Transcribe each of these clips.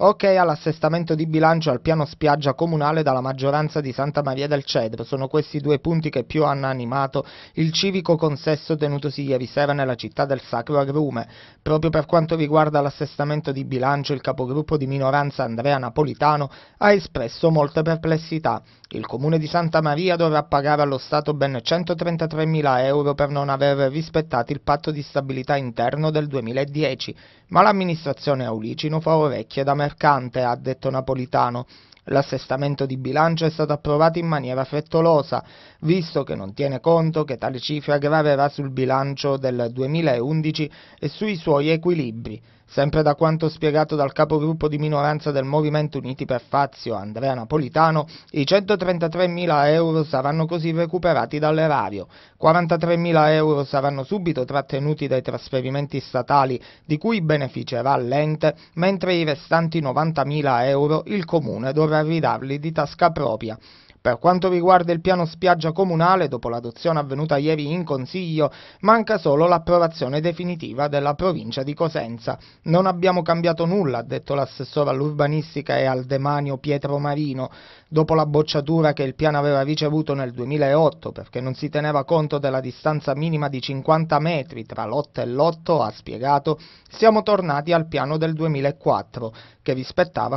Ok all'assestamento di bilancio al piano spiaggia comunale dalla maggioranza di Santa Maria del Cedro, sono questi due punti che più hanno animato il civico consesso tenutosi ieri sera nella città del Sacro Agrume. Proprio per quanto riguarda l'assestamento di bilancio il capogruppo di minoranza Andrea Napolitano ha espresso molte perplessità. Il comune di Santa Maria dovrà pagare allo Stato ben 133 mila euro per non aver rispettato il patto di stabilità interno del 2010, ma l'amministrazione Aulicino fa orecchie da me mercante, ha detto Napolitano. L'assestamento di bilancio è stato approvato in maniera frettolosa, visto che non tiene conto che tale cifra graverà sul bilancio del 2011 e sui suoi equilibri. Sempre da quanto spiegato dal capogruppo di minoranza del Movimento Uniti per Fazio, Andrea Napolitano, i 133.000 euro saranno così recuperati dall'erario. 43.000 euro saranno subito trattenuti dai trasferimenti statali, di cui beneficerà l'ente, mentre i restanti 90.000 euro il comune dovrà ridarli di tasca propria. Per quanto riguarda il piano spiaggia comunale, dopo l'adozione avvenuta ieri in Consiglio, manca solo l'approvazione definitiva della provincia di Cosenza. Non abbiamo cambiato nulla, ha detto l'assessore all'urbanistica e al demanio Pietro Marino, dopo la bocciatura che il piano aveva ricevuto nel 2008 perché non si teneva conto della distanza minima di 50 metri tra lotta e lotto, ha spiegato, siamo tornati al piano del 2004, che vi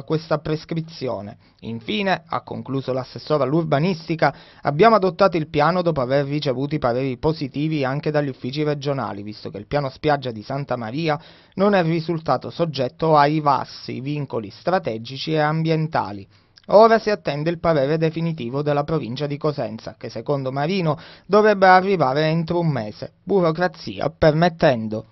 questa prescrizione. Infine, ha concluso l'assessore all'urbanistica, abbiamo adottato il piano dopo aver ricevuto i pareri positivi anche dagli uffici regionali, visto che il piano spiaggia di Santa Maria non è risultato soggetto ai vassi vincoli strategici e ambientali. Ora si attende il parere definitivo della provincia di Cosenza, che secondo Marino dovrebbe arrivare entro un mese, burocrazia permettendo.